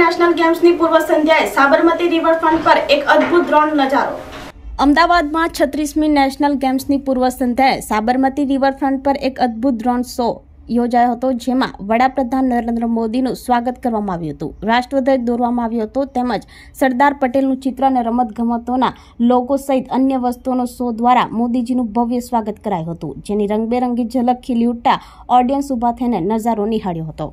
national games ની પૂર્વ સંધ્યાએ સાબરમતી river front પર એક અદ્ભુત ડ્રોન નજારો અમદાવાદમાં 36મી નેશનલ ગેમ્સ ની પૂર્વ સંધ્યાએ સાબરમતી river front પર એક અદ્ભુત ડ્રોન શો યોજાયો હતો જેમાં વડાપ્રધાન નરેન્દ્ર મોદીનું સ્વાગત કરવામાં આવ્યું હતું રાષ્ટ્રધ્વજ દોરવામાં આવ્યો હતો તેમજ સરદાર પટેલનું ચિત્ર અને રમત ગમતનો લોગો સહિત અન્ય વસ્તુઓનો શો દ્વારા મોદીજીનું ભવ્ય સ્વાગત કરાયું હતું જેની રંગબે રંગી ઝલક ખીલી ઉઠા ઓડિયન્સ ઊભા થઈને નજારો નિહાળ્યો હતો